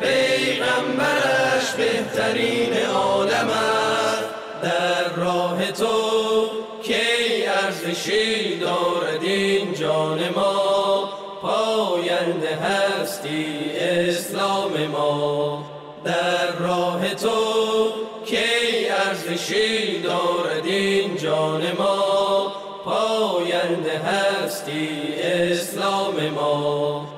پیغمبرش بهترین عالم است در راه تو کی ارزشی دارد این جان ما پاینده هستی اسلام ما در راه تو کی ارزشی دارد این جان ما پاینده هستی اسلام ما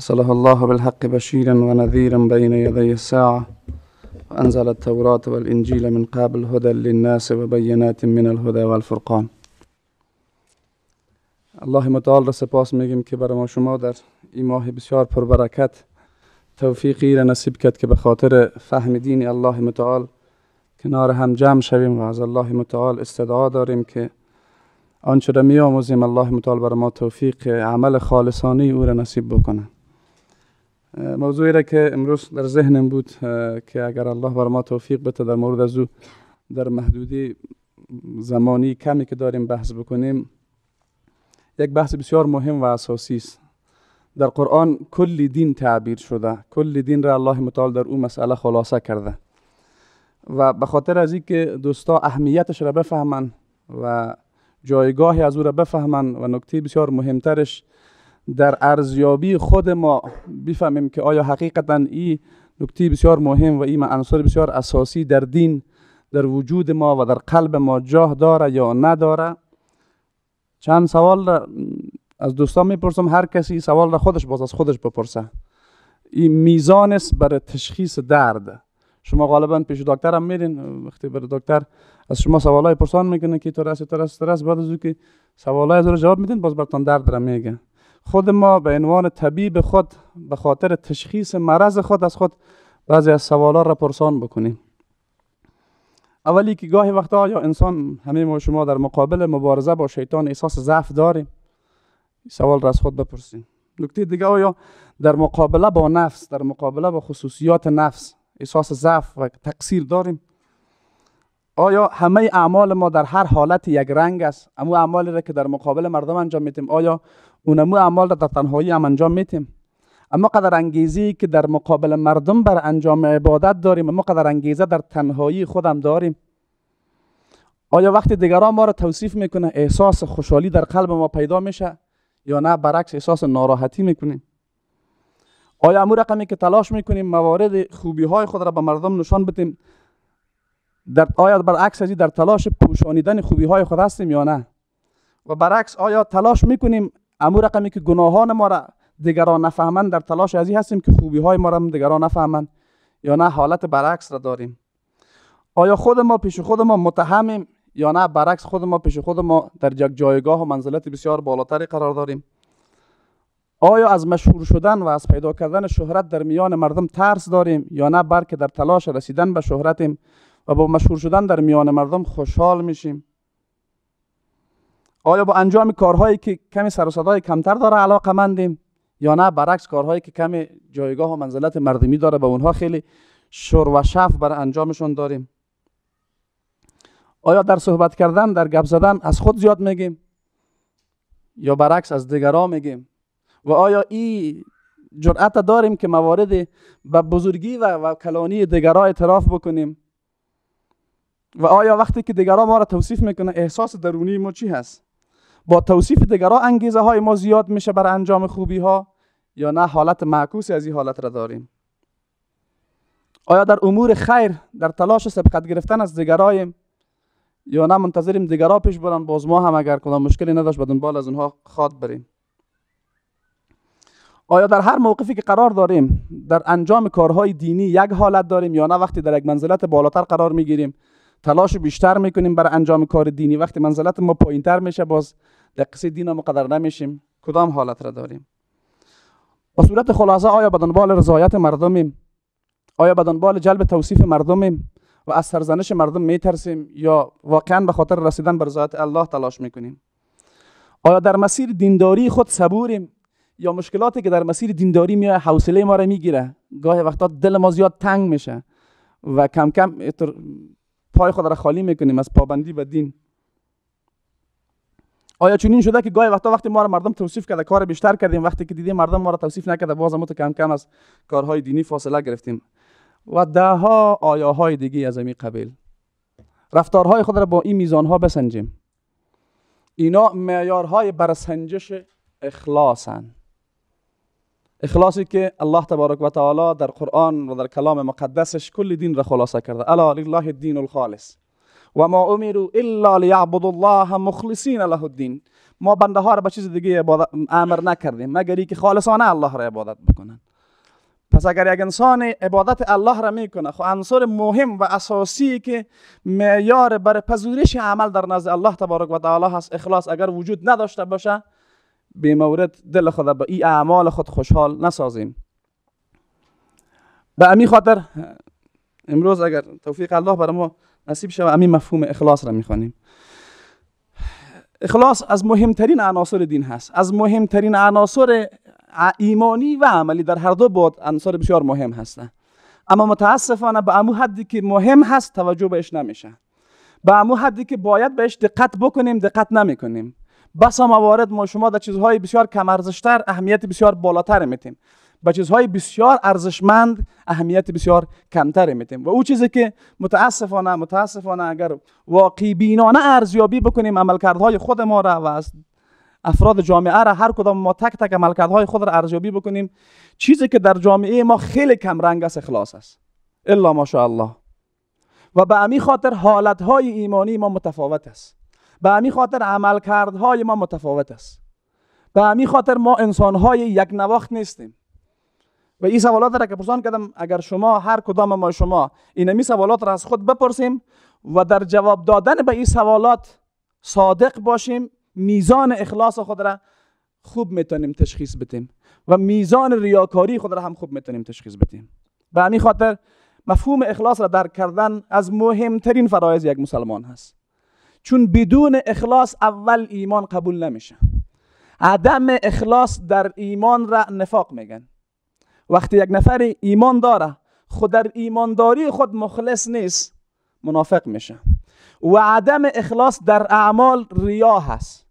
أرسله الله بالحق بشيرا ونذيرا بين يدي الساعة وأنزل التوراة والإنجيل من قبل هدى للناس وبينات من الهدى والفرقان الله متعال را سپاس میگیم که برای ما شما در این ماه بسیار پربرکت توفیقی را نصیب کرد که به خاطر فهم دین الله متعال کنار هم جمع شویم و از الله متعال استدعا داریم که آنچه را می آموزیم الله متعال بر ما توفیق عمل خالصانه او را نصیب بکنه موضوعی را که امروز در ذهنم بود که اگر الله بر ما توفیق بده در مورد از او در محدودی زمانی کمی که داریم بحث بکنیم یک بحث بسیار مهم و اساسی است در قرآن کلی دین تعبیر شده کلی دین را الله متعال در او مسئله خلاصه کرده و به خاطر از اینکه دوستا اهمیتش را بفهمند و جایگاهی از او را بفهمن و نکته بسیار مهمترش در ارزیابی خود ما بفهمیم که آیا حقیقتاً این نکته بسیار مهم و این عنصر بسیار اساسی در دین در وجود ما و در قلب ما جاه داره یا نداره چند سوال از دوستان میپرسم هر کسی سوال را خودش باز از خودش بپرسه این میزان است برای تشخیص درد شما غالبا پیش دکتر هم میرین وقتی بر دکتر از شما سوالای پرسان میکنه که تو رست تو رست بعد از که سوالای از رو جواب میدین باز برتان درد را میگه خود ما به عنوان طبیب خود به خاطر تشخیص مرض خود از خود بعضی از سوالات را پرسان بکنیم اولی که گاهی وقتا یا انسان همه ما شما در مقابل مبارزه با شیطان احساس ضعف داریم سوال را از خود بپرسیم نکته دیگه آیا در مقابله با نفس در مقابله با خصوصیات نفس احساس ضعف و تقصیر داریم آیا همه اعمال ما در هر حالت یک رنگ است اما اعمالی را که در مقابل مردم انجام میتیم آیا اونمو اعمال در تنهایی هم انجام میتیم اما قدر انگیزی که در مقابل مردم بر انجام عبادت داریم اما قدر انگیزه در تنهایی خودم داریم آیا وقتی دیگران ما را توصیف میکنه احساس خوشحالی در قلب ما پیدا میشه یا نه برعکس احساس ناراحتی میکنیم آیا امو رقمی که تلاش میکنیم موارد خوبی های خود را به مردم نشان بدیم در آیا برعکس ازی در تلاش پوشانیدن خوبی های خود هستیم یا نه و برعکس آیا تلاش میکنیم امو رقمی که گناهان ما را دیگران نفهمند در تلاش از هستیم که خوبی های ما را دیگران نفهمند یا نه حالت برعکس را داریم آیا خود ما پیش خود ما متهمیم یا نه برعکس خود ما پیش خود ما در یک جایگاه و منزلت بسیار بالاتری قرار داریم آیا از مشهور شدن و از پیدا کردن شهرت در میان مردم ترس داریم یا نه بلکه در تلاش رسیدن به شهرتیم و با مشهور شدن در میان مردم خوشحال میشیم آیا با انجام کارهایی که کمی سر و صدای کمتر داره علاقه مندیم یا نه برعکس کارهایی که کمی جایگاه و منزلت مردمی داره به اونها خیلی شور و شف بر انجامشون داریم آیا در صحبت کردن در گپ زدن از خود زیاد میگیم یا برعکس از دیگران میگیم و آیا این جرأت داریم که موارد به بزرگی و, و کلانی دیگران اعتراف بکنیم و آیا وقتی که دیگران ما را توصیف میکنه احساس درونی ما چی هست با توصیف دیگرا انگیزه های ما زیاد میشه بر انجام خوبی ها یا نه حالت معکوسی از این حالت را داریم آیا در امور خیر در تلاش سبقت گرفتن از دیگرایم یا نه منتظریم دیگرا پیش برن باز ما هم اگر کدام مشکلی نداشت به دنبال از اونها خاط بریم آیا در هر موقفی که قرار داریم در انجام کارهای دینی یک حالت داریم یا نه وقتی در یک منزلت بالاتر قرار میگیریم تلاش بیشتر میکنیم بر انجام کار دینی وقتی منزلت ما پایینتر میشه باز در قصه دین مقدر نمیشیم کدام حالت را داریم با صورت خلاصه آیا به دنبال رضایت مردمیم آیا به دنبال جلب توصیف مردمیم و از سرزنش مردم میترسیم یا واقعا به خاطر رسیدن به رضایت الله تلاش میکنیم آیا در مسیر دینداری خود صبوریم یا مشکلاتی که در مسیر دینداری میای حوصله ما را میگیره گاهی وقتا دل ما زیاد تنگ میشه و کم کم پای خود را خالی میکنیم از پابندی به دین آیا چنین شده که گاهی وقتا وقتی ما را مردم توصیف کرده کار بیشتر کردیم وقتی که دیدیم مردم ما را توصیف نکرده باز هم کم کم از کارهای دینی فاصله گرفتیم و ده ها آیاهای دیگه از این قبیل رفتارهای خود را با این میزان ها بسنجیم اینا معیارهای برسنجش اخلاصن اخلاصی که الله تبارک و تعالی در قرآن و در کلام مقدسش کل دین را خلاصه کرده الا لله الدین الخالص و ما امرو الا لیعبد الله مخلصین له الدین ما بنده ها را به چیز دیگه امر نکردیم مگر که خالصانه الله را عبادت بکنن پس اگر یک انسان عبادت الله را میکنه خو عنصر مهم و اساسی که معیار بر پذیرش عمل در نزد الله تبارک و تعالی هست اخلاص اگر وجود نداشته باشه به مورد دل خود به این اعمال خود خوشحال نسازیم به امی خاطر امروز اگر توفیق الله بر ما نصیب شود مفهوم اخلاص را میخوانیم اخلاص از مهمترین عناصر دین هست از مهمترین عناصر ایمانی و عملی در هر دو بود عناصر بسیار مهم هستند اما متاسفانه به امو حدی که مهم هست توجه بهش نمیشه به امو حدی که باید بهش دقت بکنیم دقت نمیکنیم بسا موارد ما شما در چیزهای بسیار کم اهمیت بسیار بالاتر میتیم به چیزهای بسیار ارزشمند اهمیت بسیار کمتری میتیم و او چیزی که متاسفانه متاسفانه اگر واقعی بینانه ارزیابی بکنیم عملکردهای خود ما را و از افراد جامعه را هر کدام ما تک تک عملکردهای خود را ارزیابی بکنیم چیزی که در جامعه ما خیلی کم رنگ است اخلاص است الا ماشاءالله و به امی خاطر حالتهای ایمانی ما متفاوت است به امی خاطر عملکردهای ما متفاوت است به امی خاطر ما انسانهای یک نواخت نیستیم و این سوالات را که پرسان کردم اگر شما هر کدام ما شما اینمی سوالات را از خود بپرسیم و در جواب دادن به این سوالات صادق باشیم میزان اخلاص خود را خوب میتونیم تشخیص بدیم و میزان ریاکاری خود را هم خوب میتونیم تشخیص بدیم به همین خاطر مفهوم اخلاص را درک کردن از مهمترین فرایز یک مسلمان هست چون بدون اخلاص اول ایمان قبول نمیشه عدم اخلاص در ایمان را نفاق میگن وقتی یک نفر ایمان داره خود در ایمانداری خود مخلص نیست منافق میشه و عدم اخلاص در اعمال ریا هست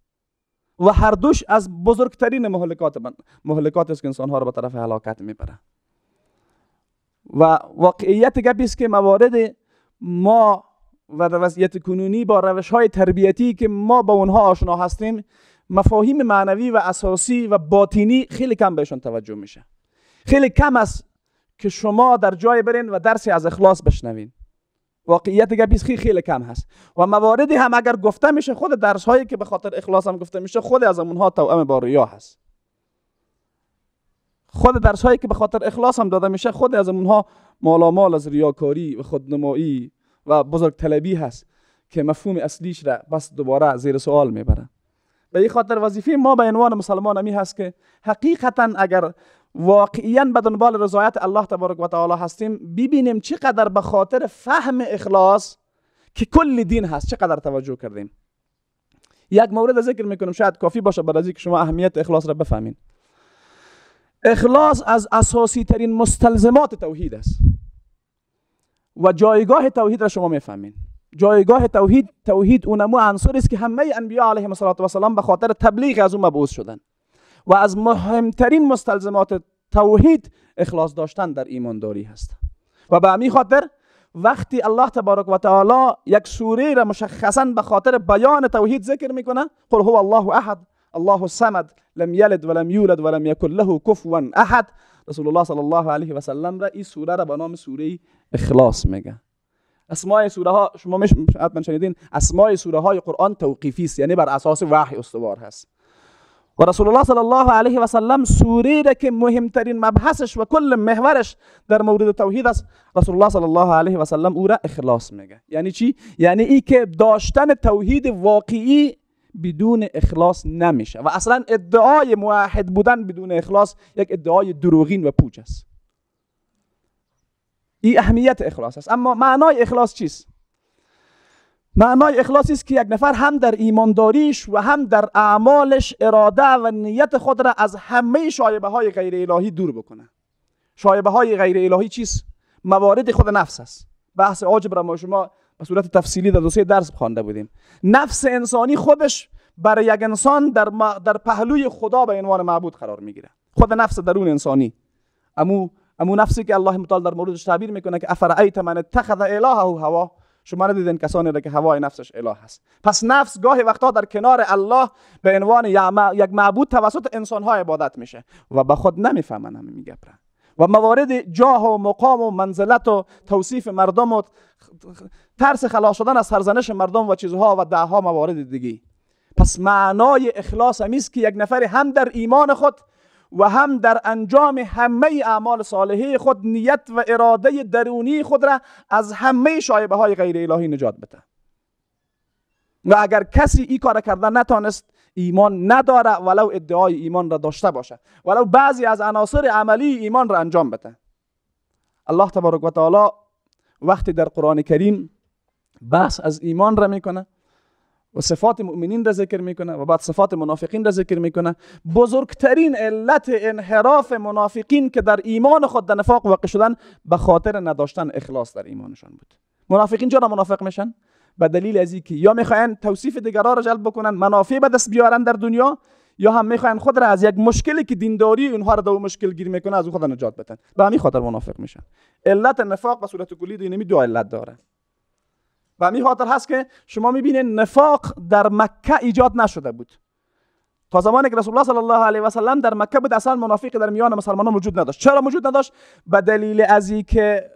و هر دوش از بزرگترین محلکات مهلکات است که انسان ها رو به طرف حلاکت میبره و واقعیت گپی است که موارد ما و وضعیت کنونی با روش های تربیتی که ما با اونها آشنا هستیم مفاهیم معنوی و اساسی و باطینی خیلی کم بهشون توجه میشه خیلی کم است که شما در جای برین و درسی از اخلاص بشنوین واقعیت گپیز خیلی خیلی کم هست و مواردی هم اگر گفته میشه خود درس هایی که به خاطر اخلاص هم گفته میشه خود از اونها توأم با ریا هست خود درس هایی که به خاطر اخلاص هم داده میشه خود از اونها مالامال از ریاکاری و خودنمایی و بزرگ طلبی هست که مفهوم اصلیش را بس دوباره زیر سوال میبره به این خاطر وظیفه ما به عنوان مسلمان همی هست که حقیقتا اگر واقعیا به دنبال رضایت الله تبارک و تعالی هستیم ببینیم چقدر به خاطر فهم اخلاص که کل دین هست چقدر توجه کردیم یک مورد ذکر میکنم شاید کافی باشه برای که شما اهمیت اخلاص را بفهمین اخلاص از اساسی ترین مستلزمات توحید است و جایگاه توحید را شما میفهمین جایگاه توحید توحید اونمو عنصری است که همه انبیا علیهم السلام به خاطر تبلیغ از اون مبعوث شدن و از مهمترین مستلزمات توحید اخلاص داشتن در ایمانداری هست و به همین خاطر وقتی الله تبارک و تعالی یک سوره را مشخصا به خاطر بیان توحید ذکر میکنه قل هو الله احد الله الصمد لم یلد لم یولد و لم یکن له کفوا احد رسول الله صلی الله علیه و سلم را این سوره را به نام سوره اخلاص میگه اسماء سوره ها شما حتما شنیدین اسماء سوره های قرآن توقیفی است یعنی بر اساس وحی استوار هست و رسول الله صلی الله علیه و سلم سوره که مهمترین مبحثش و کل محورش در مورد توحید است رسول الله صلی الله علیه و سلم او را اخلاص میگه یعنی چی یعنی ای که داشتن توحید واقعی بدون اخلاص نمیشه و اصلا ادعای موحد بودن بدون اخلاص یک ادعای دروغین و پوچ است این اهمیت اخلاص است اما معنای اخلاص چیست معنای اخلاصی است که یک نفر هم در ایمانداریش و هم در اعمالش اراده و نیت خود را از همه شایبه های غیر الهی دور بکنه شایبه های غیر الهی چیست موارد خود نفس است بحث عاجب را ما شما به صورت تفصیلی در دوسه درس خوانده بودیم نفس انسانی خودش برای یک انسان در, در پهلوی خدا به عنوان معبود قرار میگیره خود نفس درون انسانی امو امو نفسی که الله متعال در موردش تعبیر میکنه که افرایت من اتخذ الهه هوا شما رو کسانی را که هوای نفسش اله هست پس نفس گاهی وقتا در کنار الله به عنوان یک معبود توسط انسان ها عبادت میشه و به خود نمیفهمن همین گپره. و موارد جاه و مقام و منزلت و توصیف مردم و ترس خلاص شدن از سرزنش مردم و چیزها و دهها موارد دیگی پس معنای اخلاص همیست که یک نفر هم در ایمان خود و هم در انجام همه اعمال صالحه خود نیت و اراده درونی خود را از همه شایبه های غیر الهی نجات بده و اگر کسی این کار کرده نتانست ایمان نداره ولو ادعای ایمان را داشته باشه ولو بعضی از عناصر عملی ایمان را انجام بده الله تبارک و تعالی وقتی در قرآن کریم بحث از ایمان را میکنه و صفات مؤمنین را ذکر میکنه و بعد صفات منافقین را ذکر میکنه بزرگترین علت انحراف منافقین که در ایمان خود در نفاق واقع شدن به خاطر نداشتن اخلاص در ایمانشان بود منافقین چرا منافق میشن به دلیل از اینکه یا میخواین توصیف دیگران را جلب بکنن منافع به دست بیارن در دنیا یا هم میخوان خود را از یک مشکلی که دینداری اونها را دو مشکل گیر میکنه از خود نجات بدن به همین خاطر منافق میشن علت نفاق به صورت کلی دو دو علت داره و همین خاطر هست که شما میبینید نفاق در مکه ایجاد نشده بود تا زمانی که رسول الله صلی الله علیه و سلم در مکه بود اصلا منافق در میان مسلمانان وجود نداشت چرا وجود نداشت به دلیل از که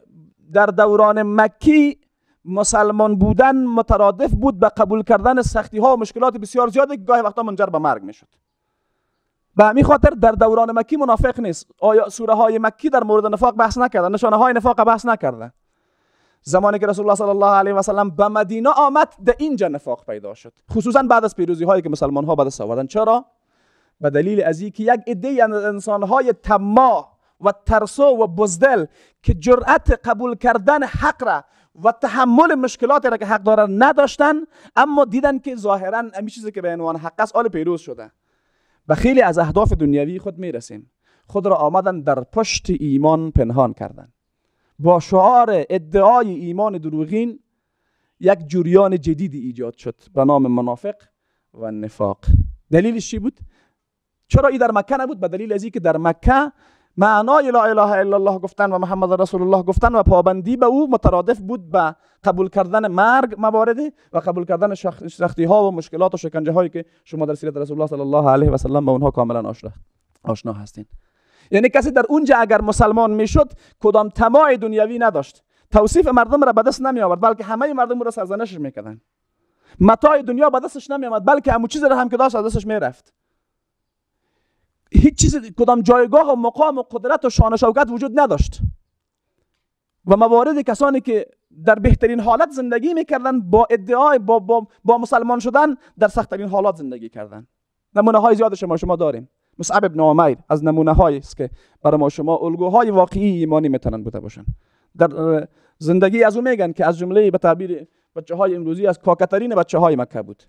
در دوران مکی مسلمان بودن مترادف بود به قبول کردن سختی ها و مشکلات بسیار زیادی که گاهی وقتا منجر به مرگ میشد به همین خاطر در دوران مکی منافق نیست آیا سوره های مکی در مورد نفاق بحث نکردند. نشانه های نفاق بحث نکردند. زمانی که رسول الله صلی الله علیه و سلم به مدینه آمد در اینجا نفاق پیدا شد خصوصا بعد از پیروزی هایی که مسلمان ها به دست آوردن چرا به دلیل از که یک عده از انسان های تما و ترسو و بزدل که جرأت قبول کردن حق را و تحمل مشکلاتی را که حق دارن نداشتن اما دیدن که ظاهرا همین چیزی که به عنوان حق است آل پیروز شده و خیلی از اهداف دنیوی خود میرسیم خود را آمدن در پشت ایمان پنهان کردند با شعار ادعای ایمان دروغین یک جریان جدیدی ایجاد شد به نام منافق و نفاق دلیلش چی بود چرا این در مکه نبود به دلیل از که در مکه معنای لا اله الا الله گفتن و محمد رسول الله گفتن و پابندی به او مترادف بود به قبول کردن مرگ موارد و قبول کردن سختی ها و مشکلات و شکنجه هایی که شما در سیرت رسول الله صلی الله علیه و سلم به اونها کاملا آشنا هستین یعنی کسی در اونجا اگر مسلمان میشد کدام تماع دنیوی نداشت توصیف مردم را به دست نمی آورد بلکه همه مردم را سرزنش میکردن متاع دنیا به دستش نمی آمد بلکه همو چیز را هم که داشت از دستش میرفت هیچ چیز کدام جایگاه و مقام و قدرت و شان و وجود نداشت و موارد کسانی که در بهترین حالت زندگی میکردن با ادعای با, با, با مسلمان شدن در سختترین حالات زندگی کردن نمونه های زیاد شما شما داریم مصعب ابن عمیر از نمونه هایی است که برای ما شما الگوهای واقعی ایمانی میتونن بوده باشن در زندگی از او میگن که از جمله به تعبیر بچه های امروزی از کاکترین بچه های مکه بود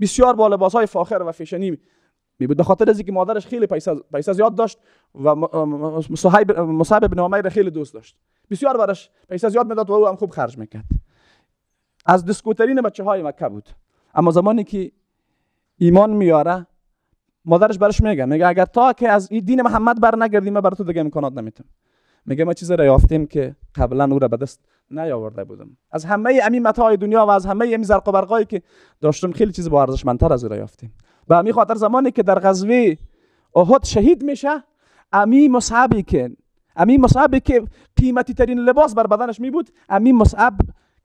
بسیار با لباس های فاخر و فیشنی می بود خاطر از اینکه مادرش خیلی پیسه زیاد داشت و مصعب ابن عمیر خیلی دوست داشت بسیار برش پیسه زیاد میداد و او هم خوب خرج میکرد از دسکوترین بچه های مکه بود اما زمانی که ایمان میاره مادرش براش میگه میگه اگر تا که از این دین محمد بر نگردی من بر تو دیگه امکانات نمیتم میگه ما چیزی را یافتیم که قبلا او را به دست نیاورده بودم از همه امی متاع دنیا و از همه امی زرق و برقایی که داشتم خیلی چیز با ارزشمندتر از او را یافتیم به همین خاطر زمانی که در غزوه احد شهید میشه امی مصعبی که امی مصعبی که قیمتی ترین لباس بر بدنش می بود امی مصعب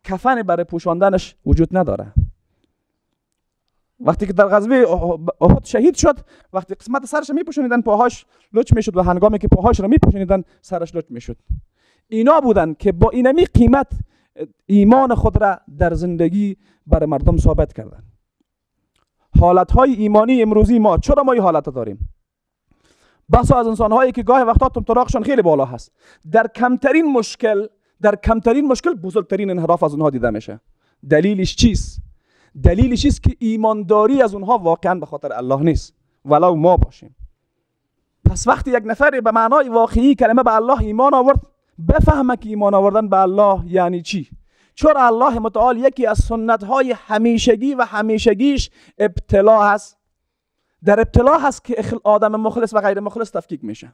کفن برای پوشاندنش وجود نداره وقتی که در غزوه احد شهید شد وقتی قسمت سرش میپوشونیدن پاهاش لچ میشد و هنگامی که پاهاش را میپوشونیدن سرش لچ میشد اینا بودن که با اینمی قیمت ایمان خود را در زندگی بر مردم ثابت کردن حالت های ایمانی امروزی ما چرا ما این حالت داریم بسا از انسان هایی که گاه وقتا تمتراقشان خیلی بالا هست در کمترین مشکل در کمترین مشکل بزرگترین انحراف از اونها دیده میشه دلیلش چیست دلیلش است که ایمانداری از اونها واقعا به خاطر الله نیست ولو ما باشیم پس وقتی یک نفر به معنای واقعی کلمه به الله ایمان آورد بفهمه که ایمان آوردن به الله یعنی چی چرا الله متعال یکی از سنت های همیشگی و همیشگیش ابتلا هست در ابتلا هست که آدم مخلص و غیر مخلص تفکیک میشه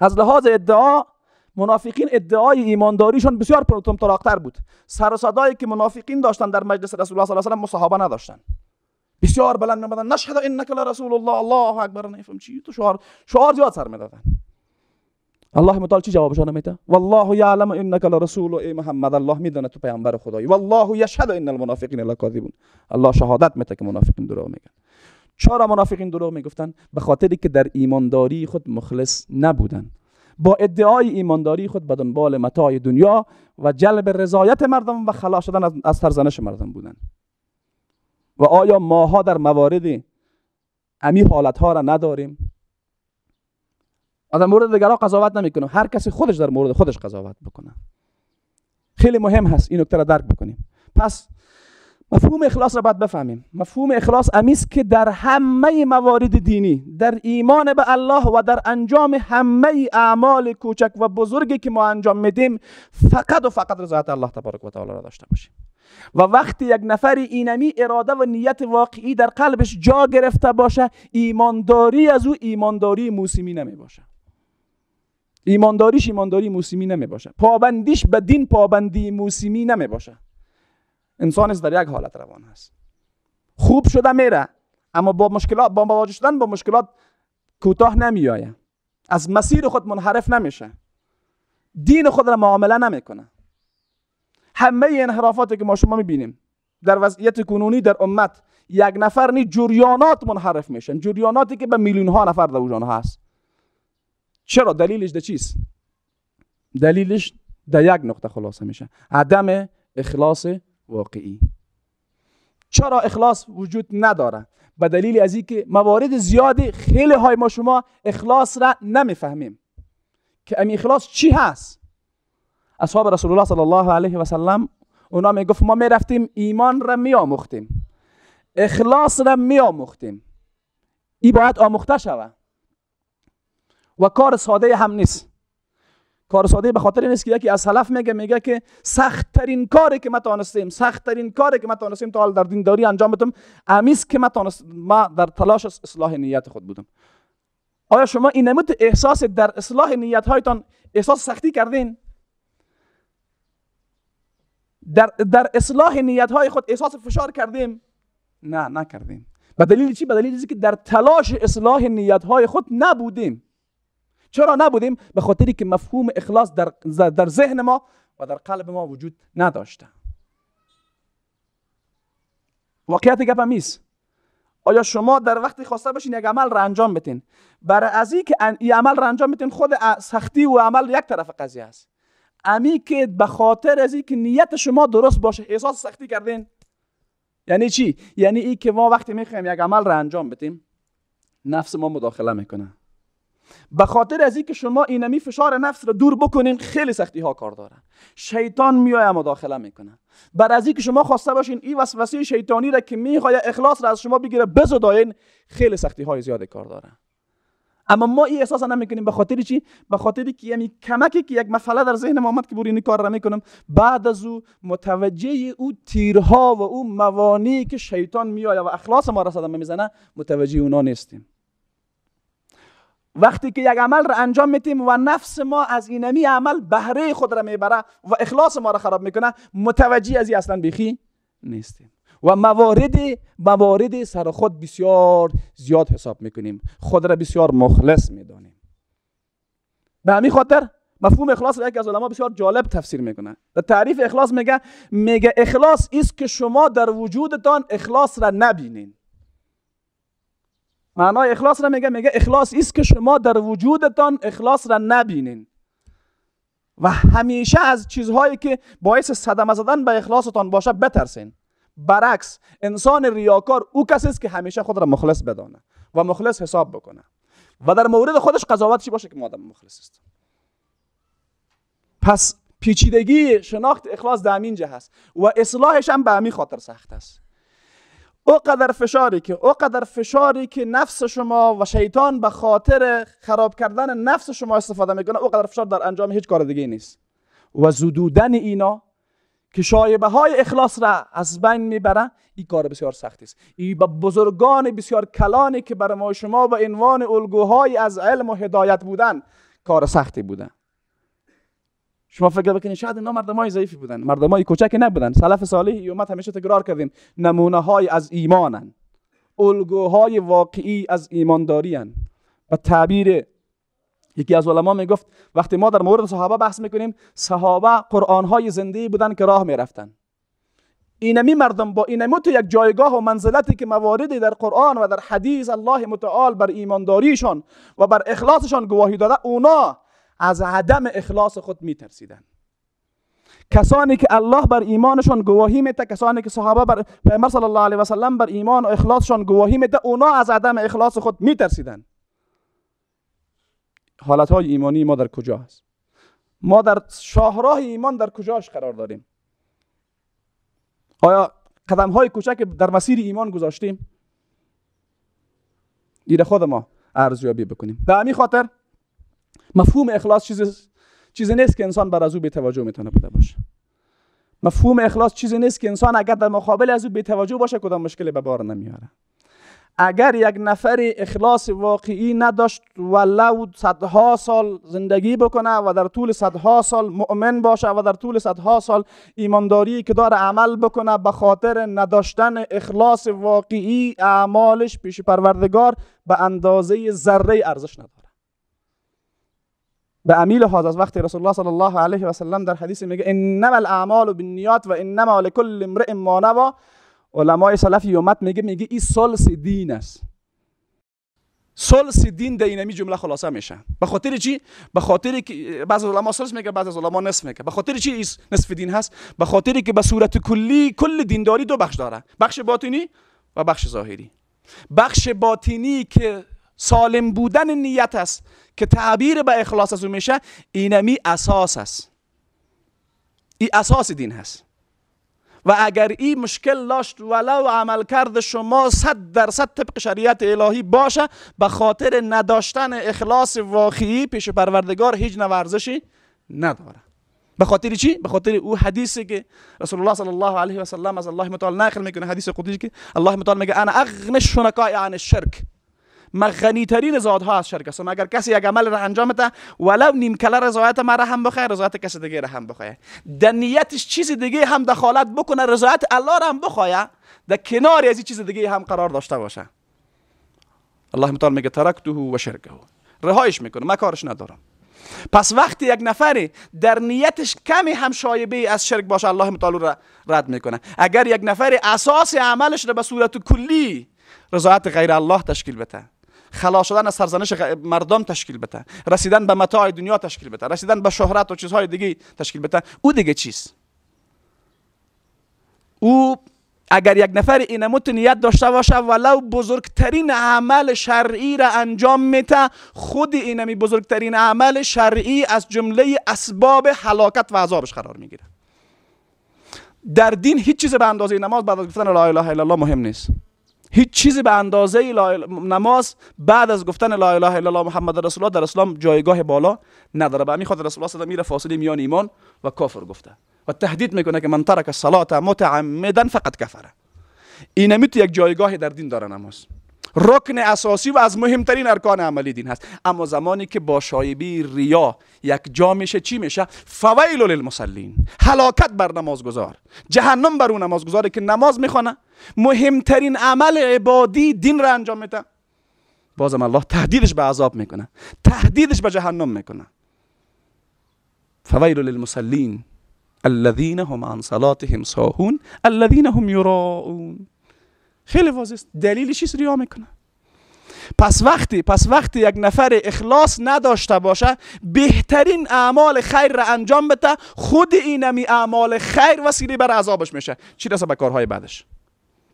از لحاظ ادعا منافقین ادعای ایمانداریشون بسیار پرتم طلاقتر بود سر و صدایی که منافقین داشتن در مجلس رسول الله صلی الله علیه و مصاحبه نداشتن بسیار بلند آمدن نشهد انک لرسول الله الله اکبر نفهم چی تو شعار شعار زیاد سر دادن. الله متعال چی جوابشان میده والله یعلم انک لرسول ای محمد الله میدونه تو پیامبر خدایی والله یشهد ان المنافقین لکاذبون الله شهادت میده که منافقین دروغ میگن چرا منافقین دروغ میگفتن به خاطری که در ایمانداری خود مخلص نبودن با ادعای ایمانداری خود به دنبال متاع دنیا و جلب رضایت مردم و خلاص شدن از سرزنش مردم بودن. و آیا ماها در موارد امی حالت ها را نداریم از مورد دیگرها قضاوت کنم هر کسی خودش در مورد خودش قضاوت بکنه خیلی مهم هست این نکته را درک بکنیم پس مفهوم اخلاص را باید بفهمیم مفهوم اخلاص امیس که در همه موارد دینی در ایمان به الله و در انجام همه اعمال کوچک و بزرگی که ما انجام میدیم فقط و فقط رضایت الله تبارک و تعالی را داشته باشیم و وقتی یک نفر اینمی اراده و نیت واقعی در قلبش جا گرفته باشه ایمانداری از او ایمانداری موسیمی نمی باشه ایمانداریش ایمانداری موسیمی نمی باشه پابندیش به دین پابندی موسیمی نمی باشه انسان در یک حالت روان هست خوب شده میره اما با مشکلات با مواجه شدن با مشکلات کوتاه آیه از مسیر خود منحرف نمیشه دین خود را معامله نمیکنه همه انحرافاتی که ما شما میبینیم در وضعیت کنونی در امت یک نفر نی جریانات منحرف میشن جریاناتی که به میلیون ها نفر در اوجان هست چرا دلیلش ده چیست دلیلش در یک نقطه خلاصه میشه عدم اخلاص واقعی چرا اخلاص وجود نداره به دلیل از اینکه موارد زیادی خیلی های ما شما اخلاص را نمیفهمیم که امی اخلاص چی هست اصحاب رسول الله صلی الله علیه و سلم اونا میگفت ما میرفتیم ایمان را میآموختیم اخلاص را میآموختیم ای باید آموخته شوه و کار ساده هم نیست کار ساده به خاطر این که یکی از سلف میگه میگه که سخت ترین کاری که ما توانستیم سخت ترین کاری که ما توانستیم تا حال در دینداری انجام بدم امیز که ما ما در تلاش اصلاح نیت خود بودم آیا شما این نمود احساس در اصلاح نیت هایتان احساس سختی کردین در, در اصلاح نیت های خود احساس فشار کردیم نه نکردیم به دلیل چی به دلیل که در تلاش اصلاح نیت های خود نبودیم چرا نبودیم به خاطری که مفهوم اخلاص در در ذهن ما و در قلب ما وجود نداشته واقعیت گپ میز؟ آیا شما در وقتی خواسته باشین یک عمل را انجام بتین برای از که این عمل را انجام بتین خود سختی و عمل یک طرف قضیه است امی که به خاطر از که نیت شما درست باشه احساس سختی کردین یعنی چی یعنی ای که ما وقتی میخوایم یک عمل را انجام بدیم نفس ما مداخله میکنه به خاطر از اینکه شما اینمی فشار نفس را دور بکنین خیلی سختی ها کار داره شیطان میآید مداخله میکنه بر از اینکه شما خواسته باشین این وسوسه شیطانی را که میخواد اخلاص را از شما بگیره بزداین خیلی سختی های زیادی کار داره اما ما این احساس نمیکنیم به خاطر چی به خاطر که یعنی کمکی که یک مسئله در ذهن ما آمد که بورین کار را میکنم بعد از او متوجه او تیرها و او موانی که شیطان میآید و اخلاص ما را صدمه میزنه متوجه اونا نیستیم وقتی که یک عمل را انجام میتیم و نفس ما از اینمی عمل بهره خود را میبره و اخلاص ما را خراب میکنه متوجه از این اصلا بیخی نیستیم و موارد موارد سر خود بسیار زیاد حساب میکنیم خود را بسیار مخلص میدانیم به همین خاطر مفهوم اخلاص را یکی از علما بسیار جالب تفسیر میکنه در تعریف اخلاص میگه میگه اخلاص است که شما در وجودتان اخلاص را نبینین معنای اخلاص را میگه میگه اخلاص است که شما در وجودتان اخلاص را نبینین و همیشه از چیزهایی که باعث صدمه زدن به اخلاصتان باشه بترسین برعکس انسان ریاکار او کسی است که همیشه خود را مخلص بدانه و مخلص حساب بکنه و در مورد خودش قضاوت چی باشه که مادم مخلص است پس پیچیدگی شناخت اخلاص در همین جه هست و اصلاحش هم به همین خاطر سخت است او قدر فشاری که او قدر فشاری که نفس شما و شیطان به خاطر خراب کردن نفس شما استفاده میکنه او قدر فشار در انجام هیچ کار دیگه نیست و زدودن اینا که شایبه های اخلاص را از بین میبره این کار بسیار سختی است این به بزرگان بسیار کلانی که برای ما شما به عنوان الگوهای از علم و هدایت بودن کار سختی بودند. شما فکر بکنید شاید اینا های ضعیفی بودن های کوچکی نبودن سلف صالح امت همیشه تکرار کردیم نمونه های از ایمانن الگوهای واقعی از ایمانداری هن. و تعبیر یکی از علما میگفت وقتی ما در مورد صحابه بحث میکنیم صحابه قرآن های زنده بودن که راه میرفتن اینمی مردم با اینمی تو یک جایگاه و منزلتی که مواردی در قرآن و در حدیث الله متعال بر ایمانداریشان و بر اخلاصشان گواهی داده اونا از عدم اخلاص خود میترسیدن کسانی که الله بر ایمانشان گواهی میده کسانی که صحابه بر پیامبر صلی الله علیه و سلم بر ایمان و اخلاصشان گواهی میده اونا از عدم اخلاص خود میترسیدن حالت های ایمانی ما در کجا هست ما در شاهراه ایمان در کجاش قرار داریم آیا قدم های کوچک در مسیر ایمان گذاشتیم را خود ما ارزیابی بکنیم به همین خاطر مفهوم اخلاص چیز چیزی نیست که انسان بر از او بیتوجه میتونه بوده باشه مفهوم اخلاص چیزی نیست که انسان اگر در مقابل از او توجه باشه کدام مشکلی به بار نمیاره اگر یک نفر اخلاص واقعی نداشت ولو صدها سال زندگی بکنه و در طول صدها سال مؤمن باشه و در طول صدها سال ایمانداری که داره عمل بکنه به خاطر نداشتن اخلاص واقعی اعمالش پیش پروردگار به اندازه ذره ارزش نداره به امیل حاضر از وقتی رسول الله صلی الله علیه و سلم در حدیث میگه انما الاعمال بالنیات و انما لکل امرئ ما نوا علمای سلفی امت میگه میگه این سلس دین است سلس دین در اینمی جمله خلاصه میشه به خاطر چی به خاطر که بعض علما سلس میگه بعض از علما نصف میگه به خاطر چی نصف دین هست به خاطر که به صورت کلی کل دینداری دو بخش داره بخش باطنی و بخش ظاهری بخش باطنی که سالم بودن نیت است که تعبیر به اخلاص از او میشه اینمی اساس است این اساس دین هست و اگر این مشکل داشت ولو عمل کرد شما صد درصد طبق شریعت الهی باشه به خاطر نداشتن اخلاص واقعی پیش پروردگار هیچ نورزشی نداره به خاطر چی به خاطر او حدیثی که رسول الله صلی الله علیه و سلم از الله متعال نقل میکنه حدیث قدسی که الله متعال میگه انا اغن شنکای عن الشرک غنی ترین ها از شرک اگر کسی یک عمل را انجام ده ولو نیم کله رضایت را هم بخواه رضایت کسی دیگه را هم بخواه در نیتش چیز دیگه هم دخالت بکنه رضایت الله را هم بخواه در کنار از چیز دیگه هم قرار داشته باشه الله تعالی میگه ترکته و شرکه رهایش میکنه ما کارش ندارم پس وقتی یک نفری در نیتش کمی هم شایبه از شرک باشه الله متعال را رد میکنه اگر یک نفری اساس عملش را به صورت کلی رضایت غیر الله تشکیل بده خلاص شدن از سرزنش مردم تشکیل بده رسیدن به متاع دنیا تشکیل بده رسیدن به شهرت و چیزهای دیگه تشکیل بده او دیگه چیست او اگر یک نفر اینموت نیت داشته باشه ولو بزرگترین عمل شرعی را انجام میته خود اینمی بزرگترین عمل شرعی از جمله اسباب حلاکت و عذابش قرار میگیره در دین هیچ چیز به اندازه نماز بعد از گفتن لا اله الا الله مهم نیست هیچ چیزی به اندازه نماز بعد از گفتن لا اله الا الله محمد رسول الله در اسلام جایگاه بالا نداره به همین خاطر رسول الله صلی میره فاصله میان ایمان و کافر گفته و تهدید میکنه که من ترک الصلاه متعمدا فقط کفره اینمی تو یک جایگاهی در دین داره نماز رکن اساسی و از مهمترین ارکان عملی دین هست اما زمانی که با شایبی ریا یک جا میشه چی میشه فویل للمصلین هلاکت بر نمازگزار جهنم بر اون نمازگزاری که نماز میخونه مهمترین عمل عبادی دین را انجام میده بازم الله تهدیدش به عذاب میکنه تهدیدش به جهنم میکنه فویل للمصلین الذين هم عن صلاتهم ساهون الذين هم يراؤون خیلی واضح است دلیلش چیز ریا میکنه پس وقتی پس وقتی یک نفر اخلاص نداشته باشه بهترین اعمال خیر را انجام بده خود اینمی اعمال خیر وسیله بر عذابش میشه چی رسه به کارهای بعدش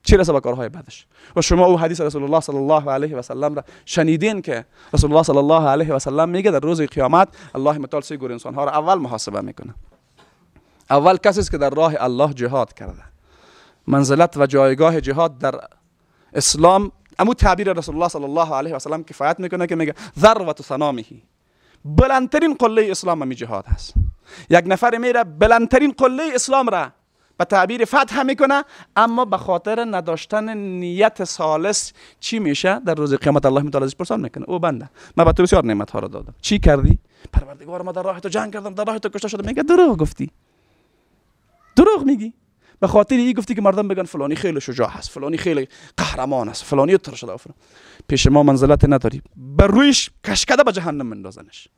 چی رسه به کارهای بعدش و شما او حدیث رسول الله صلی الله علیه و سلم را شنیدین که رسول الله صلی الله علیه و سلم میگه در روز قیامت الله متعال سه گروه انسان ها را اول محاسبه میکنه اول کسی است که در راه الله جهاد کرده منزلت و جایگاه جهاد در اسلام امو تعبیر رسول الله صلی الله علیه و سلم کفایت میکنه که میگه ذروت سنامهی بلندترین قله اسلام می جهاد هست یک نفر میره بلندترین قله اسلام را به تعبیر فتح میکنه اما به خاطر نداشتن نیت سالس چی میشه در روز قیامت الله تعالی ازش پرسان میکنه او بنده من به تو بسیار نعمت ها را دادم چی کردی پروردگار ما در راه تو جنگ کردم در راه تو کشته شدم میگه دروغ گفتی دروغ میگی به خاطر این گفتی که مردم بگن فلانی خیلی شجاع هست فلانی خیلی قهرمان است فلانی تر شده پیش ما منزلت نداری بر رویش کشکده به جهنم مندازنش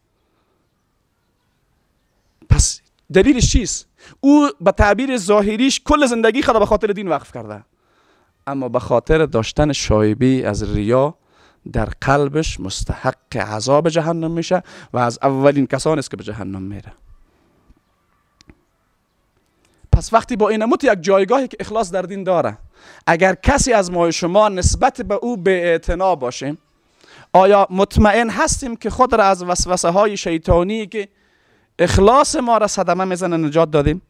پس دلیلش چیست او به تعبیر ظاهریش کل زندگی خدا به خاطر دین وقف کرده اما به خاطر داشتن شایبی از ریا در قلبش مستحق عذاب جهنم میشه و از اولین کسان است که به جهنم میره پس وقتی با این نموت یک جایگاهی که اخلاص در دین داره اگر کسی از ما شما نسبت به او به اعتنا باشیم آیا مطمئن هستیم که خود را از وسوسه های شیطانی که اخلاص ما را صدمه میزنه نجات دادیم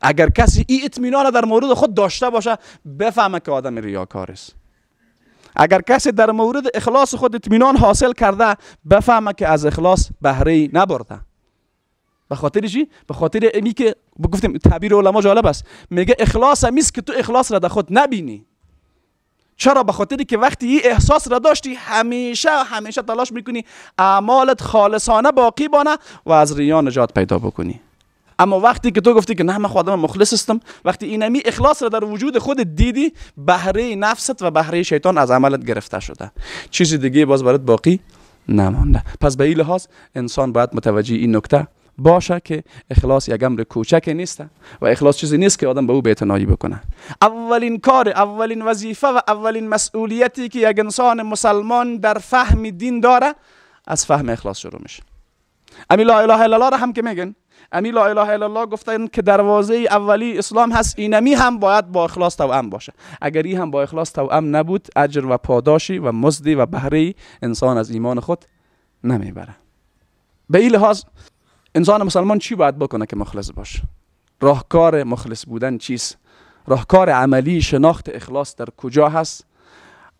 اگر کسی ای اطمینان در مورد خود داشته باشه بفهمه که آدم ریاکار است اگر کسی در مورد اخلاص خود اطمینان حاصل کرده بفهمه که از اخلاص بهره نبرده به خاطر چی به خاطر امی که گفتیم تعبیر علما جالب است میگه اخلاص همیست که تو اخلاص را در خود نبینی چرا به خاطری که وقتی این احساس را داشتی همیشه همیشه تلاش میکنی اعمالت خالصانه باقی بانه و از ریا نجات پیدا بکنی اما وقتی که تو گفتی که نه من خودم مخلص هستم وقتی اینمی اخلاص را در وجود خود دیدی بهره نفست و بهره شیطان از عملت گرفته شده چیزی دیگه باز برات باقی نمانده پس به این لحاظ انسان باید متوجه این نکته باشه که اخلاص یک امر کوچک نیست و اخلاص چیزی نیست که آدم به او بی‌تنایی بکنه اولین کار اولین وظیفه و اولین مسئولیتی که یک انسان مسلمان در فهم دین داره از فهم اخلاص شروع میشه امی لا اله الا الله را هم که میگن امی لا اله الا الله گفتن که دروازه اولی اسلام هست اینمی هم باید با اخلاص توأم باشه اگر این هم با اخلاص توأم نبود اجر و پاداشی و مزدی و بهره انسان از ایمان خود نمیبره به این لحاظ انسان مسلمان چی باید بکنه که مخلص باشه راهکار مخلص بودن چیست راهکار عملی شناخت اخلاص در کجا هست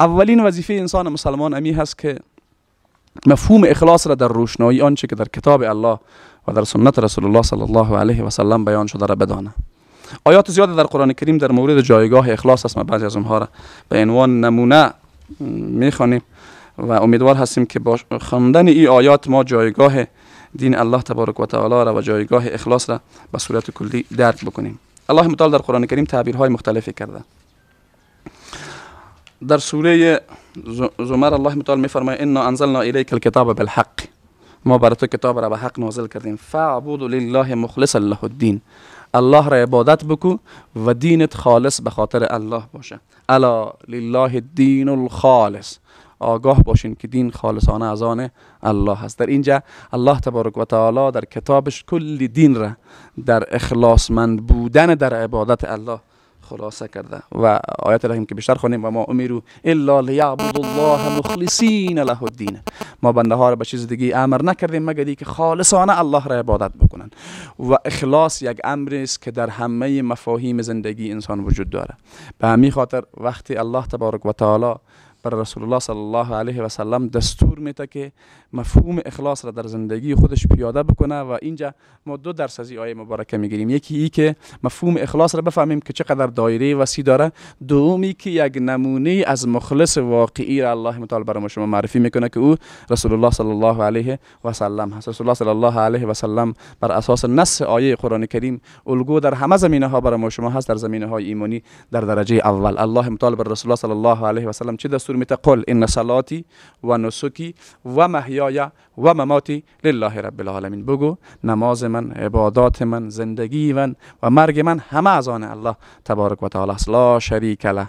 اولین وظیفه انسان مسلمان امی هست که مفهوم اخلاص را در روشنایی آنچه که در کتاب الله و در سنت رسول الله صلی الله علیه و سلم بیان شده را بدانه آیات زیاد در قرآن کریم در مورد جایگاه اخلاص است ما بعضی از اونها را به عنوان نمونه میخوانیم و امیدوار هستیم که با خواندن این آیات ما جایگاه دین الله تبارک و تعالی را و جایگاه اخلاص را به صورت کلی درک بکنیم الله متعال در قرآن کریم تعبیرهای مختلفی کرده در سوره زمر الله متعال می‌فرماید: انا انزلنا الیک الکتاب بالحق ما برای تو کتاب را به حق نازل کردیم فعبود لله مخلص الله الدین الله را عبادت بکو و دینت خالص به خاطر الله باشه الا لله الدین الخالص آگاه باشین که دین خالصانه از آن الله هست در اینجا الله تبارک و تعالی در کتابش کل دین را در اخلاصمند بودن در عبادت الله خلاصه کرده و آیت رحیم که بیشتر خونیم و ما امیرو الا لیعبد الله مخلصین له الدین ما بنده ها را به چیز دیگه امر نکردیم مگر که خالصانه الله را عبادت بکنن و اخلاص یک امری است که در همه مفاهیم زندگی انسان وجود داره به همین خاطر وقتی الله تبارک و تعالی بر رسول الله صلی الله علیه و سلم دستور میده که مفهوم اخلاص را در زندگی خودش پیاده بکنه و اینجا ما دو درس از آیه مبارکه میگیریم یکی ای که مفهوم اخلاص را بفهمیم که چقدر دایره وسیع داره دومی که یک نمونه از مخلص واقعی را الله متعال برای شما معرفی میکنه که او رسول الله صلی الله علیه و سلم هست رسول الله صلی الله علیه و سلم بر اساس نص آیه قرآن کریم الگو در همه زمینه ها برای شما هست در زمینه های ایمانی در درجه اول الله متعال بر رسول الله صلی الله علیه و سلم چه دست دستور میده قل ان صلاتی و نسکی و محیای و مماتی لله رب العالمین بگو نماز من عبادات من زندگی من و مرگ من همه از الله تبارک و تعالی است لا شریک له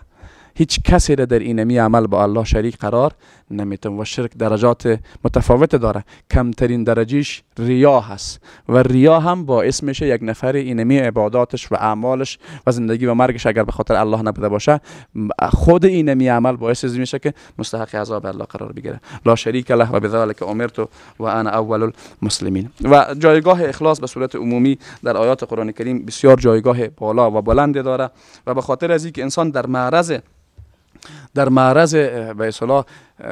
هیچ کسی را در این عمل با الله شریک قرار نمیتون و شرک درجات متفاوت داره کمترین درجیش ریا هست و ریا هم باعث میشه یک نفر اینمی عباداتش و اعمالش و زندگی و مرگش اگر به خاطر الله نبوده باشه خود اینمی عمل باعث میشه که مستحق عذاب الله قرار بگیره لا شریک له و بذلک امرت و انا اول المسلمین و جایگاه اخلاص به صورت عمومی در آیات قرآن کریم بسیار جایگاه بالا و بلندی داره و به خاطر از اینکه انسان در معرض در معرض به اصطلاح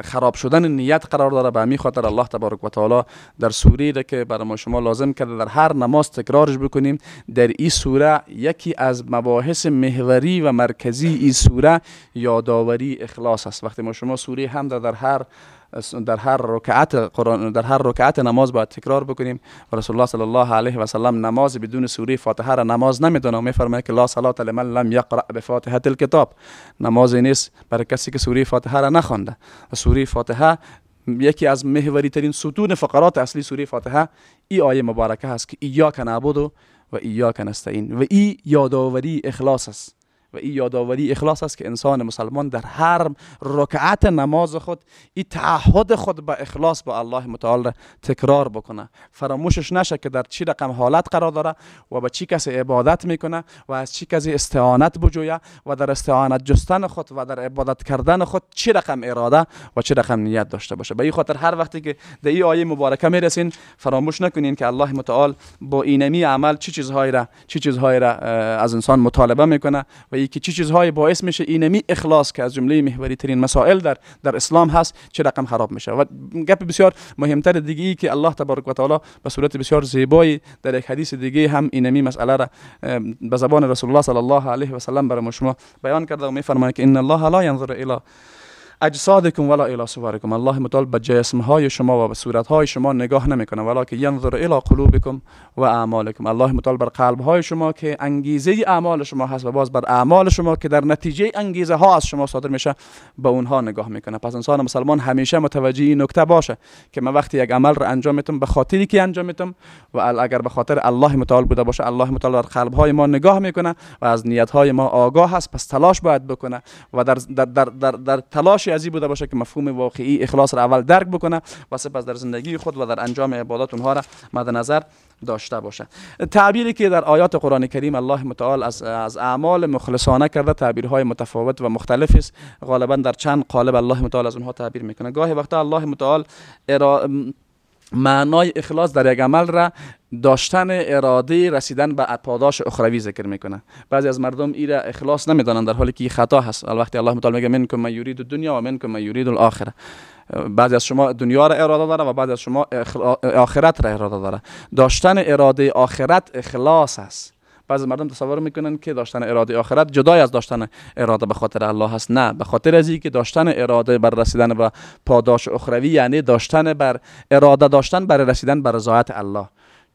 خراب شدن نیت قرار داره به همین خاطر الله تبارک و تعالی در سوره ای که برای ما شما لازم کرده در هر نماز تکرارش بکنیم در این سوره یکی از مباحث محوری و مرکزی این سوره یادآوری اخلاص است وقتی ما شما سوره هم در هر در هر رکعت قرآن در هر رکعت نماز باید تکرار بکنیم و رسول الله صلی الله علیه و سلم نماز بدون سوره فاتحه را نماز نمیدونه و میفرماید که لا صلات لمن لم یقرأ بفاتحه الکتاب نماز نیست برای کسی که سوره فاتحه را نخوانده سوره فاتحه یکی از محوری ترین ستون فقرات اصلی سوره فاتحه ای آیه مبارکه است که ایاک نعبد و ایاک نستعین و ای یاداوری اخلاص است و این یادآوری اخلاص است که انسان مسلمان در هر رکعت نماز خود این تعهد خود به اخلاص با الله متعال را تکرار بکنه فراموشش نشه که در چی رقم حالت قرار داره و به چی کسی عبادت میکنه و از چی کسی استعانت بجویه و در استعانت جستن خود و در عبادت کردن خود چی رقم اراده و چی رقم نیت داشته باشه به این خاطر هر وقتی که در این آیه مبارکه میرسین فراموش نکنین که الله متعال با اینمی عمل چه چیزهایی را چه چیزهایی را از انسان مطالبه میکنه و که چه چیزهایی باعث میشه اینمی اخلاص که از جمله محوری ترین مسائل در در اسلام هست چه رقم خراب میشه و گپ بسیار مهمتر دیگه ای که الله تبارک و تعالی به صورت بسیار زیبایی در یک حدیث دیگه هم اینمی مسئله را به زبان رسول الله صلی الله علیه و سلم برای شما بیان کرده و میفرماید که ان الله لا ینظر الی اجسادکم ولا الی صورکم الله متعال به جسم های شما و به صورت های شما نگاه نمیکنه ولا که ینظر الی قلوبکم و اعمالکم الله متعال بر قلب های شما که انگیزه اعمال شما هست و باز بر اعمال شما که در نتیجه انگیزه ها از شما صادر میشه به اونها نگاه میکنه پس انسان مسلمان همیشه متوجه این نکته باشه که من وقتی یک عمل را انجام میتم به خاطری که انجام میتم و اگر به خاطر الله متعال بوده باشه الله متعال بر قلب های ما نگاه میکنه و از نیت های ما آگاه هست پس تلاش باید بکنه و در در در, در, در تلاش که بوده باشه که مفهوم واقعی اخلاص را اول درک بکنه و سپس در زندگی خود و در انجام عبادات اونها را مد نظر داشته باشه تعبیری که در آیات قرآن کریم الله متعال از, از اعمال مخلصانه کرده تعبیرهای متفاوت و مختلف است غالبا در چند قالب الله متعال از اونها تعبیر میکنه گاهی وقتا الله متعال ارا معنای اخلاص در یک عمل را داشتن اراده رسیدن به پاداش اخروی ذکر میکنه بعضی از مردم ایرا اخلاص نمیدانند در حالی که خطا هست الوقتی الله متعال میگه من من یورید دنیا و من من یورید الاخره بعضی از شما دنیا را اراده داره و بعضی از شما آخرت را اراده داره داشتن اراده آخرت اخلاص است بعضی مردم تصور میکنن که داشتن اراده آخرت جدای از داشتن اراده به خاطر الله هست نه به خاطر از که داشتن اراده بر رسیدن به پاداش اخروی یعنی داشتن بر اراده داشتن بر رسیدن بر رضایت الله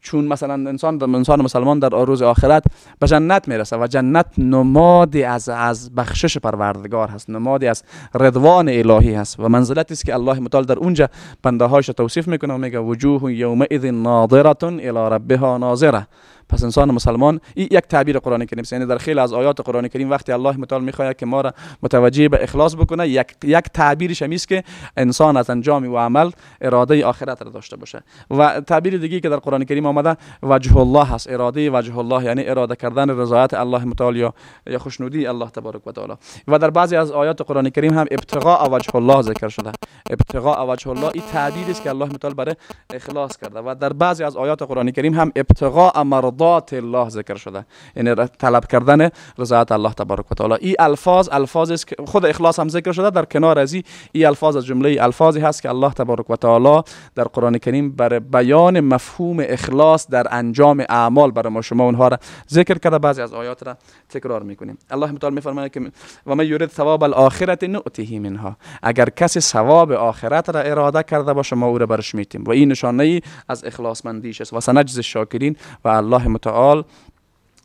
چون مثلا انسان انسان مسلمان در روز آخرت به جنت میرسه و جنت نمادی از از بخشش پروردگار هست نمادی از رضوان الهی هست و منزلتی است که الله متعال در اونجا بنده هاش توصیف میکنه و میگه وجوه یومئذ ناظره الی ربها ناظره پس انسان مسلمان این یک تعبیر قرآن کریم است یعنی در خیلی از آیات قرآن کریم وقتی الله متعال میخواهد که ما را متوجه به اخلاص بکنه یک یک تعبیرش هم که انسان از انجام و عمل اراده آخرت را داشته باشه و تعبیر دیگه که در قرآن کریم آمده وجه الله هست اراده وجه الله یعنی اراده کردن رضایت الله متعال یا خوشنودی الله تبارک و تعالی و در بعضی از آیات قرآن کریم هم ابتغاء وجه الله ذکر شده ابتغاء وجه الله این تعبیر است که الله متعال برای اخلاص کرده و در بعضی از آیات قرآن کریم هم ابتغاء مرض مرضات الله ذکر شده یعنی طلب کردن رضایت الله تبارک و تعالی این الفاظ الفاظ است که خود اخلاص هم ذکر شده در کنار از این الفاظ از جمله الفاظی هست که الله تبارک و تعالی در قرآن کریم بر بیان مفهوم اخلاص در انجام اعمال برای ما شما اونها را ذکر کرده بعضی از آیات را تکرار میکنیم الله تعالی میفرماید که و من یرید ثواب الاخرت نؤتیه منها اگر کسی ثواب آخرت را اراده کرده باشه ما او را برش میتیم و این نشانه ای از اخلاصمندیش است و سنجز شاکرین و الله متعال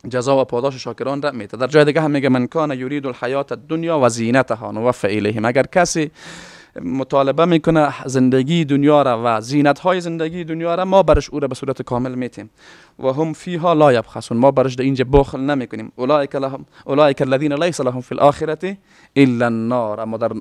جزا و پاداش شاکران را میده در جای دیگه هم میگه من کان یرید الحیات الدنیا و زینتها نوفه الیهم اگر کسی مطالبه میکنه زندگی دنیا را و زینت های زندگی دنیا را ما برش او را به صورت کامل میتیم و هم فیها لا یبخسون ما برش در اینجا بخل نمیکنیم اولئک اولئک الذین لیس لهم فی الاخره الا النار اما در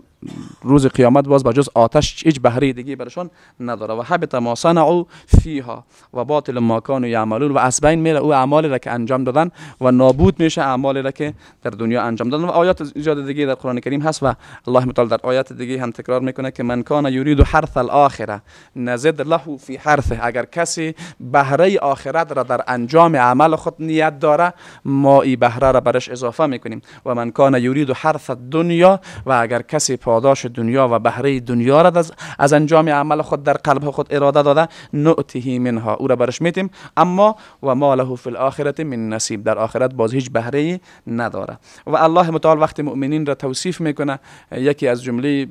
روز قیامت باز بجز آتش هیچ بهره دیگه برشان نداره و حبت ما صنعو فیها و باطل ما کانو یعملون و از بین میره او اعمالی را که انجام دادن و نابود میشه اعمالی را که در دنیا انجام دادن و آیات زیاد دیگه در قرآن کریم هست و الله متعال در آیات دیگه هم تکرار میکنه که من کان یرید حرث الاخره نزد له فی حرثه اگر کسی بهره آخرت را در انجام عمل خود نیت داره ما ای بهره را برش اضافه میکنیم و من کان یرید حرث دنیا و اگر کسی پاداش دنیا و بهره دنیا را از انجام عمل خود در قلب خود اراده داده نعته منها او را برش میتیم اما و ما له فی الاخره من نصیب در آخرت باز هیچ بهره ای نداره و الله متعال وقتی مؤمنین را توصیف میکنه یکی از جمله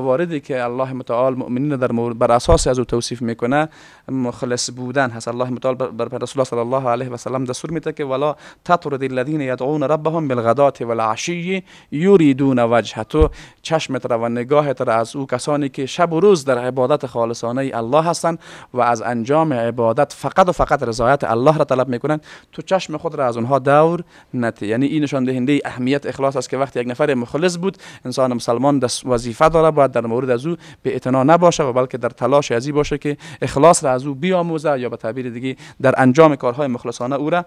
مواردی که الله متعال مؤمنین در بر اساس از او توصیف میکنه مخلص بودن هست الله متعال بر رسول الله صلی الله علیه و سلم دستور میده که ولا تطرد الذين يدعون ربهم بالغداة والعشي یریدون وجهه تو چشمت را و نگاهت را از او کسانی که شب و روز در عبادت خالصانه الله هستند و از انجام عبادت فقط و فقط رضایت الله را طلب میکنن تو چشم خود را از اونها دور نته یعنی این نشان دهنده اهمیت اخلاص است که وقتی یک نفر مخلص بود انسان مسلمان وظیفه داره در مورد از او به اعتنا نباشه و بلکه در تلاش از باشه که اخلاص را از او بیاموزه یا به تعبیر دیگه در انجام کارهای مخلصانه او را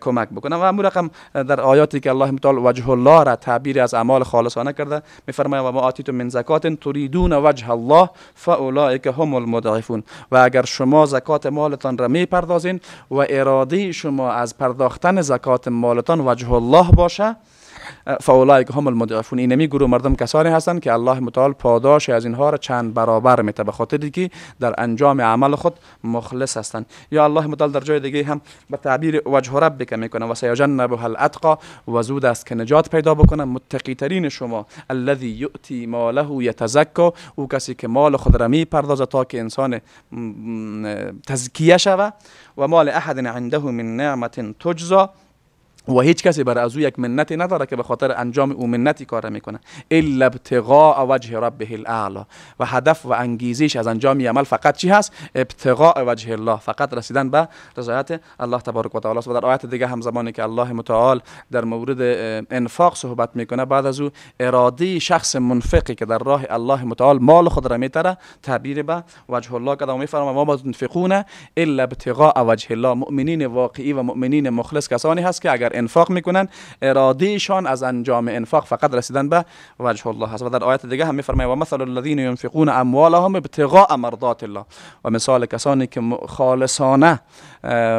کمک بکنه و امور رقم در آیاتی که الله متعال وجه الله را تعبیر از اعمال خالصانه کرده میفرماید و ما آتیتم من زکات تریدون وجه الله فاولئک هم المضعفون و اگر شما زکات مالتان را میپردازین و اراده شما از پرداختن زکات مالتان وجه الله باشه فاولایک هم المضعفون این گرو گروه مردم کسانی هستند که الله متعال پاداش از اینها را چند برابر میته به که در انجام عمل خود مخلص هستند یا الله متعال در جای دیگه هم به تعبیر وجه ربک میکنه و هل الاتقا و زود است که نجات پیدا بکنه متقی ترین شما الذی یؤتی ماله یتزکا او کسی که مال خود را میپردازه تا که انسان تزکیه شوه و مال احد عنده من نعمت تجزا و هیچ کسی بر از او یک منتی نداره که به خاطر انجام او منتی کار میکنه الا ابتغاء وجه ربه الاعلا و هدف و انگیزش از انجام عمل فقط چی هست ابتغاء وجه الله فقط رسیدن به رضایت الله تبارک و تعالی و در آیت دیگه هم زمانی که الله متعال در مورد انفاق صحبت میکنه بعد از او اراده شخص منفقی که در راه الله متعال مال خود را میتره تعبیر به وجه الله که میفرما ما تنفقون الا ابتغاء وجه الله مؤمنین واقعی و مؤمنین مخلص کسانی هست که اگر انفاق میکنن ارادهشان از انجام انفاق فقط رسیدن به وجه الله هست و در آیت دیگه هم میفرمایه و مثل الذين ينفقون اموالهم ابتغاء مرضات الله و مثال کسانی که خالصانه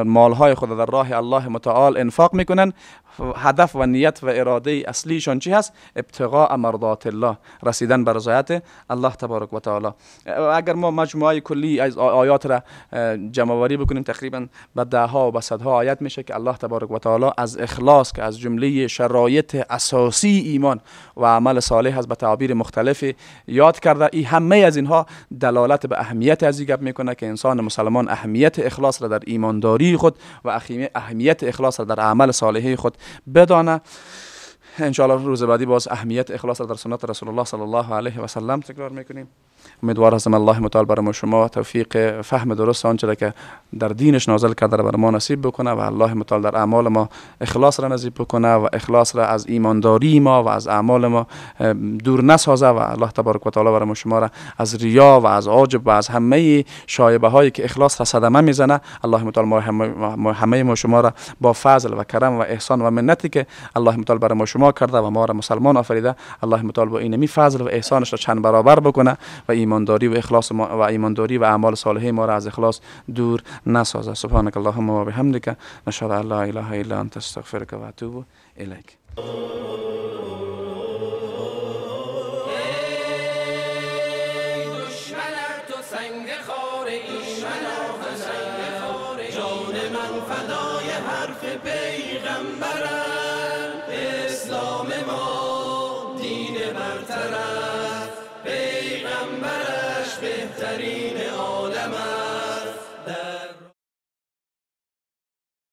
مالهای خود در راه الله متعال انفاق میکنن هدف و نیت و اراده اصلیشان چی هست ابتغاء مرضات الله رسیدن به رضایت الله تبارک و تعالی اگر ما مجموعه کلی از آیات را جمع بکنیم تقریبا به ده ها و به صدها آیت میشه که الله تبارک و تعالی از اخلاص که از جمله شرایط اساسی ایمان و عمل صالح هست به تعابیر مختلف یاد کرده ای همه از اینها دلالت به اهمیت از این میکنه که انسان مسلمان اهمیت اخلاص را در ایمانداری خود و اهمیت اخلاص را در عمل صالحه خود بدانه انشاءالله روز بعدی باز اهمیت اخلاص در سنت رسول الله صلی الله علیه و سلم تکرار میکنیم امیدوار هستم الله متعال برای شما توفیق فهم درست آنچه که در دینش نازل کرده را بر ما نصیب بکنه و الله متعال در اعمال ما اخلاص را نصیب بکنه و اخلاص را از ایمانداری ما و از اعمال ما دور نسازه و الله تبارک و تعالی برای ما شما را از ریا و از عاجب و از همه شایبه هایی که اخلاص را صدمه میزنه الله متعال ما همه, ما شما را با فضل و کرم و احسان و منتی که الله متعال برای ما شما کرده و ما را مسلمان آفریده الله متعال با این فضل و احسانش را چند برابر بکنه و ایمانداری و اخلاص ما و ایمانداری و اعمال صالحه ما را از اخلاص دور نسازد سبحانك اللهم و بحمدك نشهد ان لا اله الا انت استغفرك و اتوب الیک